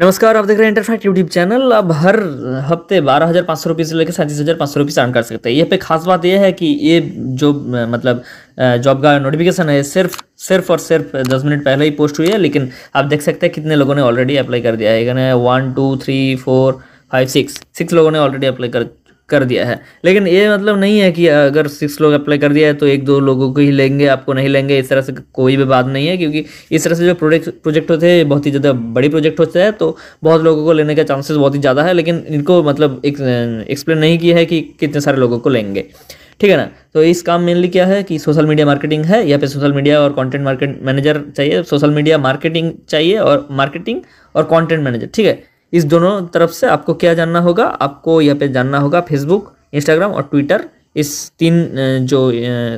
नमस्कार आप देख रहे हैं इंटरफैक्ट यूट्यूब चैनल अब हर हफ्ते बारह हज़ार पाँच सौ रुपये से लेकर सैंतीस हज़ार पाँच सौ रुपये अर्न कर सकते हैं ये पे खास बात यह है कि ये जो मतलब जॉब का नोटिफिकेशन है सिर्फ सिर्फ और सिर्फ दस मिनट पहले ही पोस्ट हुई है लेकिन आप देख सकते हैं कितने लोगों ने ऑलरेडी अप्लाई कर दिया है one two three four five six six लोगों ने ऑलरेडी अप्लाई कर कर दिया है लेकिन ये मतलब नहीं है कि अगर सिक्स लोग अप्लाई कर दिया है तो एक दो लोगों को ही लेंगे आपको नहीं लेंगे इस तरह से कोई भी बात नहीं है क्योंकि इस तरह से जो प्रोजेक्ट प्रोजेक्ट होते हैं बहुत ही ज़्यादा बड़ी प्रोजेक्ट होता है तो बहुत लोगों को लेने का चांसेस बहुत ही ज़्यादा है लेकिन इनको मतलब एक एक्सप्लेन नहीं किया है कि कितने सारे लोगों को लेंगे ठीक है ना तो इस काम मेनली क्या है कि सोशल मीडिया मार्केटिंग है या फिर सोशल मीडिया और कंटेंट मार्केट मैनेजर चाहिए सोशल मीडिया मार्केटिंग चाहिए और मार्केटिंग और कंटेंट मैनेजर ठीक है इस दोनों तरफ से आपको क्या जानना होगा आपको यहाँ पे जानना होगा फेसबुक इंस्टाग्राम और ट्विटर इस तीन जो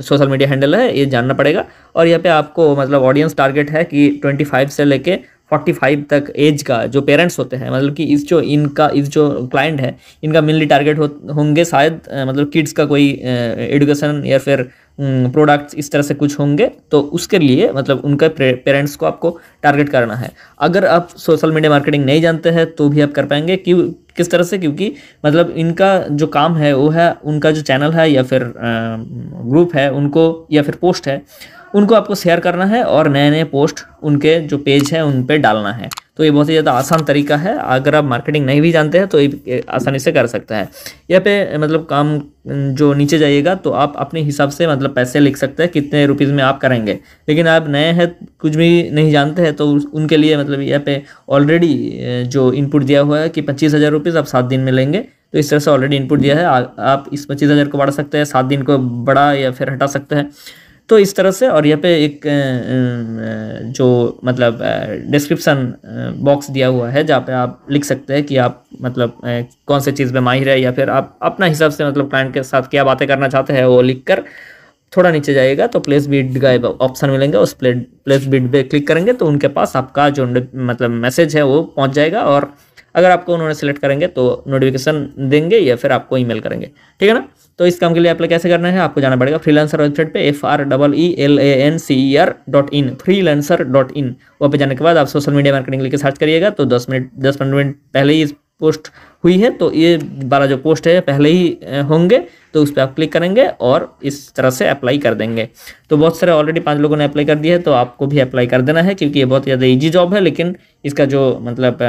सोशल मीडिया हैंडल है ये जानना पड़ेगा और यहाँ पे आपको मतलब ऑडियंस टारगेट है कि 25 से लेके फोर्टी फाइव तक एज का जो पेरेंट्स होते हैं मतलब कि इस जो इनका इस जो क्लाइंट है इनका मेनली टारगेट हो, होंगे शायद मतलब किड्स का कोई एडुकेशन या फिर प्रोडक्ट्स इस तरह से कुछ होंगे तो उसके लिए मतलब उनके पेरेंट्स को आपको टारगेट करना है अगर आप सोशल मीडिया मार्केटिंग नहीं जानते हैं तो भी आप कर पाएंगे कि किस तरह से क्योंकि मतलब इनका जो काम है वो है उनका जो चैनल है या फिर ग्रुप है उनको या फिर पोस्ट है उनको आपको शेयर करना है और नए नए पोस्ट उनके जो पेज है उन पर डालना है तो ये बहुत ही ज़्यादा आसान तरीका है अगर आप मार्केटिंग नहीं भी जानते हैं तो ये आसानी से कर सकते हैं यहाँ पे मतलब काम जो नीचे जाइएगा तो आप अपने हिसाब से मतलब पैसे लिख सकते हैं कितने रुपीज़ में आप करेंगे लेकिन आप नए हैं कुछ भी नहीं जानते हैं तो उनके लिए मतलब यहाँ पे ऑलरेडी जो इनपुट दिया हुआ है कि पच्चीस हज़ार रुपीज़ आप सात दिन में लेंगे तो इस तरह से ऑलरेडी इनपुट दिया है आप इस पच्चीस हज़ार को बढ़ा सकते हैं सात दिन को बढ़ा या फिर हटा सकते हैं तो इस तरह से और यहाँ पे एक जो मतलब डिस्क्रिप्सन बॉक्स दिया हुआ है जहाँ पे आप लिख सकते हैं कि आप मतलब कौन से चीज़ में माहिर है या फिर आप अपना हिसाब से मतलब क्लाइंट के साथ क्या बातें करना चाहते हैं वो लिख कर थोड़ा नीचे जाइएगा तो प्लेस बीड का ऑप्शन मिलेंगे उस प्ले प्लेस बीड पे क्लिक करेंगे तो उनके पास आपका जो मतलब मैसेज है वो पहुँच जाएगा और अगर आपको उन्होंने सेलेक्ट करेंगे तो नोटिफिकेशन देंगे या फिर आपको ई करेंगे ठीक है ना तो इस काम के लिए अप्लाई कैसे करना है आपको जाना पड़ेगा फ्रीलांसर वेबसाइट पे F R double E L A N C E R dot in freelancer dot in वहाँ पर जाने के बाद आप सोशल मीडिया मार्केटिंग लेकर सर्च करिएगा तो दस मिनट दस पंद्रह मिनट पहले ही पोस्ट हुई है तो ये बारह जो पोस्ट है पहले ही होंगे तो उस पर आप क्लिक करेंगे और इस तरह से अप्लाई कर देंगे तो बहुत सारे ऑलरेडी पाँच लोगों ने अप्लाई कर दिया है तो आपको भी अप्लाई कर देना है क्योंकि ये बहुत ज़्यादा ईजी जॉब है लेकिन इसका जो मतलब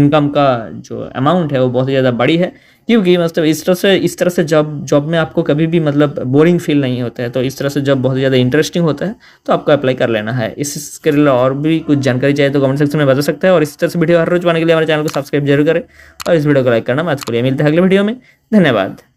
इनकम का जो अमाउंट है वो बहुत ज़्यादा बड़ी है क्योंकि मतलब इस तरह से इस तरह से जॉब जॉब में आपको कभी भी मतलब बोरिंग फील नहीं होता है तो इस तरह से जॉब बहुत ज़्यादा इंटरेस्टिंग होता है तो आपको अप्लाई कर लेना है इसके लिए और भी कुछ जानकारी चाहिए तो कमेंट सेक्शन में बता सकते हैं और इस तरह से वीडियो हर रोज पाने के लिए हमारे चैनल को सब्सक्राइब जरूर करें और इस वीडियो को लाइक करना मत भूलिए मिलते हैं अगले वीडियो में धन्यवाद